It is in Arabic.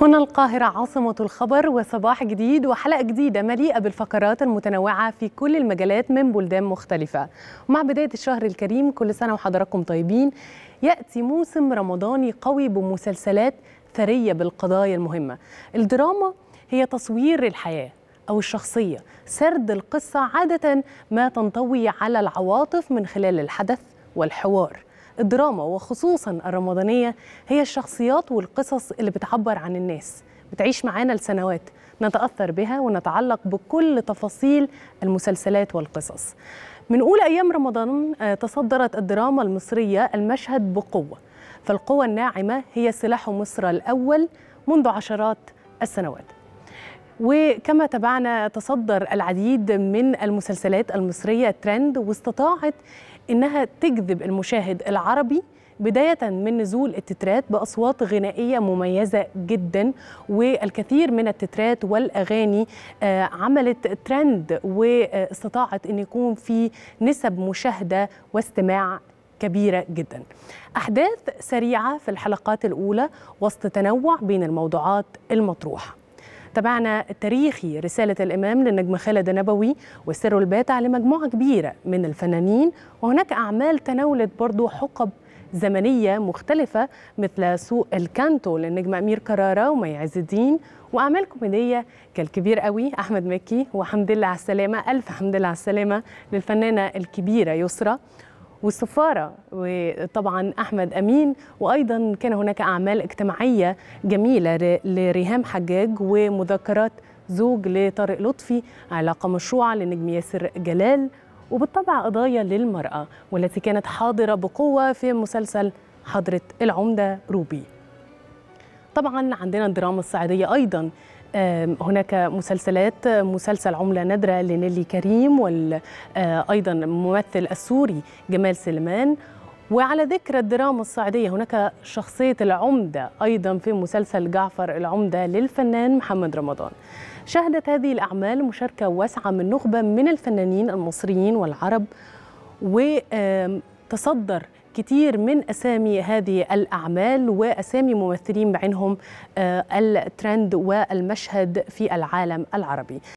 هنا القاهرة عاصمة الخبر وصباح جديد وحلقة جديدة مليئة بالفقرات المتنوعة في كل المجالات من بلدان مختلفة ومع بداية الشهر الكريم كل سنة وحضراتكم طيبين يأتي موسم رمضاني قوي بمسلسلات ثرية بالقضايا المهمة الدراما هي تصوير الحياة أو الشخصية سرد القصة عادة ما تنطوي على العواطف من خلال الحدث والحوار الدراما وخصوصا الرمضانية هي الشخصيات والقصص اللي بتعبر عن الناس بتعيش معانا لسنوات نتأثر بها ونتعلق بكل تفاصيل المسلسلات والقصص من أول أيام رمضان آه، تصدرت الدراما المصرية المشهد بقوة فالقوة الناعمة هي سلاح مصر الأول منذ عشرات السنوات وكما تابعنا تصدر العديد من المسلسلات المصرية ترند واستطاعت إنها تجذب المشاهد العربي بداية من نزول التترات بأصوات غنائية مميزة جدا والكثير من التترات والأغاني آه، عملت ترند واستطاعت أن يكون في نسب مشاهدة واستماع كبيرة جدا أحداث سريعة في الحلقات الأولى وسط تنوع بين الموضوعات المطروحة تابعنا تاريخي رسالة الإمام للنجم خالد نبوي والسر الباتع لمجموعة كبيرة من الفنانين وهناك أعمال تناولت برضو حقب زمنية مختلفة مثل سوق الكانتو للنجم أمير كرارة ومي عز الدين وأعمال كوميدية كالكبير قوي أحمد مكي وحمد لله على السلامة ألف حمد لله على السلامة للفنانة الكبيرة يسرى والسفاره وطبعا احمد امين وايضا كان هناك اعمال اجتماعيه جميله لريهام حجاج ومذكرات زوج لطارق لطفي علاقه مشروعه لنجم ياسر جلال وبالطبع قضايا للمراه والتي كانت حاضره بقوه في مسلسل حضره العمده روبي طبعا عندنا الدراما الصعيديه ايضا هناك مسلسلات مسلسل عملة نادرة لنيلي كريم وأيضا آه، الممثل السوري جمال سليمان وعلى ذكر الدراما الصعيدية هناك شخصية العمدة أيضا في مسلسل جعفر العمدة للفنان محمد رمضان شهدت هذه الأعمال مشاركة واسعة من نخبة من الفنانين المصريين والعرب و تصدر كتير من أسامي هذه الأعمال وأسامي ممثلين بعينهم آه، الترند والمشهد في العالم العربي